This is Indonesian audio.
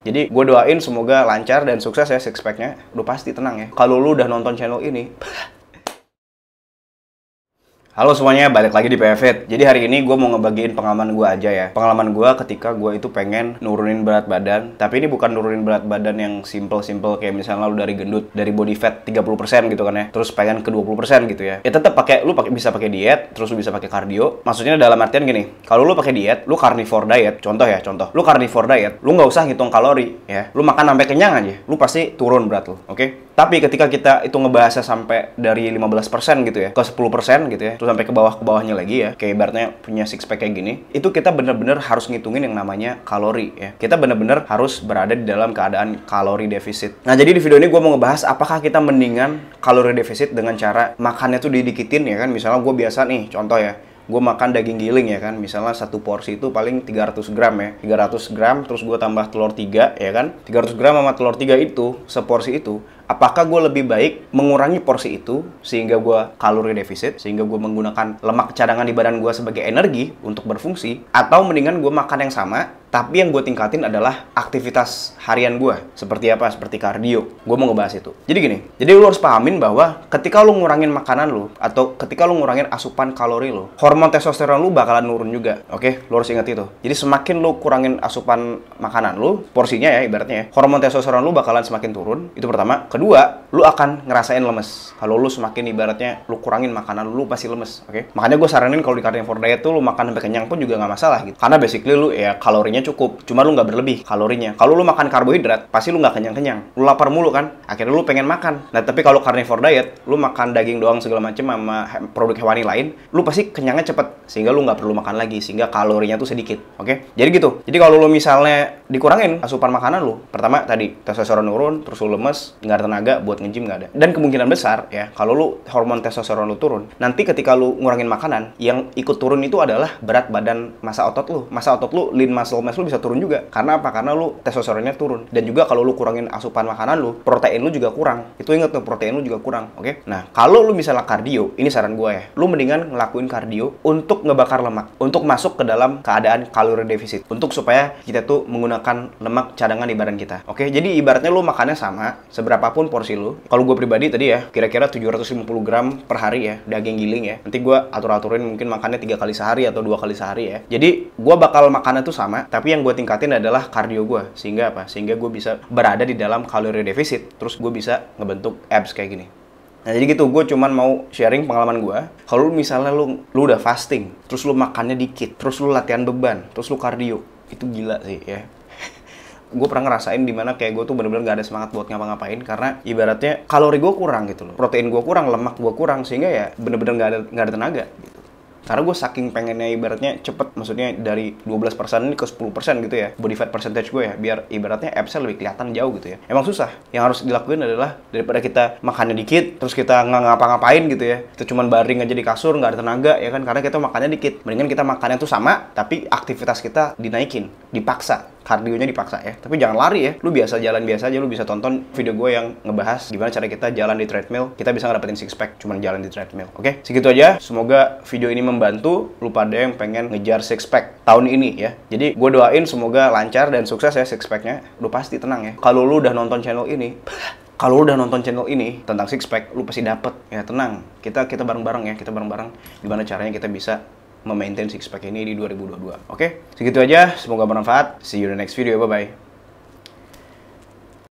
Jadi gue doain semoga lancar dan sukses ya six pack-nya. Udah pasti tenang ya. Kalau lu udah nonton channel ini, Halo semuanya, balik lagi di PFit. Jadi hari ini gue mau ngebagiin pengalaman gue aja ya. Pengalaman gue ketika gue itu pengen nurunin berat badan. Tapi ini bukan nurunin berat badan yang simple-simple kayak misalnya lu dari gendut, dari body fat 30% gitu kan ya. Terus pengen ke 20% gitu ya. Ya tetap pakai lu pakai bisa pakai diet, terus lu bisa pakai kardio. Maksudnya dalam artian gini, kalau lu pakai diet, lu carnivore diet. Contoh ya, contoh. Lu carnivore diet, lu nggak usah ngitung kalori ya. Lu makan sampai kenyang aja, lu pasti turun berat lu, oke? Okay? Tapi ketika kita itu ngebahasnya sampai dari 15% gitu ya, ke 10% gitu ya, tuh sampai ke bawah ke bawahnya lagi ya kayak ibaratnya punya six pack kayak gini itu kita bener-bener harus ngitungin yang namanya kalori ya kita bener-bener harus berada di dalam keadaan kalori defisit nah jadi di video ini gue mau ngebahas apakah kita mendingan kalori defisit dengan cara makannya tuh didikitin ya kan misalnya gue biasa nih contoh ya gue makan daging giling ya kan misalnya satu porsi itu paling 300 gram ya 300 gram terus gue tambah telur tiga ya kan 300 gram sama telur tiga itu seporsi itu apakah gue lebih baik mengurangi porsi itu sehingga gue kalori defisit sehingga gue menggunakan lemak cadangan di badan gue sebagai energi untuk berfungsi atau mendingan gue makan yang sama tapi yang gue tingkatin adalah aktivitas harian gue. Seperti apa? Seperti kardio. Gue mau ngebahas itu. Jadi gini, jadi lo harus pahamin bahwa ketika lo ngurangin makanan lo, atau ketika lo ngurangin asupan kalori lo, hormon testosteron lo bakalan nurun juga. Oke? lo harus inget itu. Jadi semakin lo kurangin asupan makanan lo, porsinya ya ibaratnya ya, hormon testosteron lo bakalan semakin turun. Itu pertama. Kedua, lo akan ngerasain lemes. Kalau lo semakin ibaratnya lo kurangin makanan lo, lu pasti lemes. Oke? Makanya gue saranin kalau di carnivore diet tuh lu makan sampai kenyang pun juga nggak masalah gitu. Karena basically lo ya kalorinya kalorinya cukup, cuma lu nggak berlebih kalorinya. Kalau lu makan karbohidrat, pasti lu nggak kenyang-kenyang. Lu lapar mulu kan, akhirnya lu pengen makan. Nah, tapi kalau carnivore diet, lu makan daging doang segala macem sama produk hewani lain, lu pasti kenyangnya cepet, sehingga lu nggak perlu makan lagi, sehingga kalorinya tuh sedikit. Oke? Okay? Jadi gitu. Jadi kalau lu misalnya dikurangin asupan makanan lu, pertama tadi testosteron turun, terus lu lemes, nggak ada tenaga buat nge nggak ada. Dan kemungkinan besar ya, kalau lu hormon testosteron lu turun, nanti ketika lu ngurangin makanan, yang ikut turun itu adalah berat badan masa otot lu. Masa otot lu lean muscle PMS lu bisa turun juga. Karena apa? Karena lu testosteronnya turun. Dan juga kalau lu kurangin asupan makanan lu, protein lu juga kurang. Itu inget tuh, protein lu juga kurang, oke? Okay? Nah, kalau lu misalnya kardio, ini saran gue ya. Lu mendingan ngelakuin kardio untuk ngebakar lemak, untuk masuk ke dalam keadaan kalori defisit. Untuk supaya kita tuh menggunakan lemak cadangan di badan kita. Oke, okay? jadi ibaratnya lu makannya sama, seberapapun porsi lu. Kalau gue pribadi tadi ya, kira-kira 750 gram per hari ya, daging giling ya. Nanti gue atur-aturin mungkin makannya tiga kali sehari atau dua kali sehari ya. Jadi, gue bakal makannya tuh sama, tapi tapi yang gue tingkatin adalah kardio gue sehingga apa sehingga gue bisa berada di dalam kalori defisit terus gue bisa ngebentuk abs kayak gini Nah jadi gitu, gue cuman mau sharing pengalaman gue. Kalau misalnya lu, lu udah fasting, terus lu makannya dikit, terus lu latihan beban, terus lu kardio, itu gila sih ya. gue pernah ngerasain dimana kayak gue tuh bener-bener gak ada semangat buat ngapa-ngapain karena ibaratnya kalori gue kurang gitu loh. Protein gue kurang, lemak gue kurang, sehingga ya bener-bener gak ada, gak ada tenaga gitu karena gue saking pengennya ibaratnya cepet maksudnya dari 12% ini ke 10% gitu ya body fat percentage gue ya biar ibaratnya abs lebih kelihatan jauh gitu ya emang susah yang harus dilakuin adalah daripada kita makannya dikit terus kita nggak ngapa-ngapain gitu ya kita cuman baring aja di kasur nggak ada tenaga ya kan karena kita makannya dikit mendingan kita makannya tuh sama tapi aktivitas kita dinaikin dipaksa kardionya dipaksa ya tapi jangan lari ya lu biasa jalan biasa aja lu bisa tonton video gue yang ngebahas gimana cara kita jalan di treadmill kita bisa ngedapetin six pack cuman jalan di treadmill oke okay? segitu aja semoga video ini membantu lu pada yang pengen ngejar six pack tahun ini ya jadi gue doain semoga lancar dan sukses ya six packnya lu pasti tenang ya kalau lu udah nonton channel ini kalau lu udah nonton channel ini tentang six pack lu pasti dapet ya tenang kita kita bareng bareng ya kita bareng bareng gimana caranya kita bisa memaintain six pack ini di 2022. Oke, okay? segitu aja. Semoga bermanfaat. See you in the next video. Bye bye.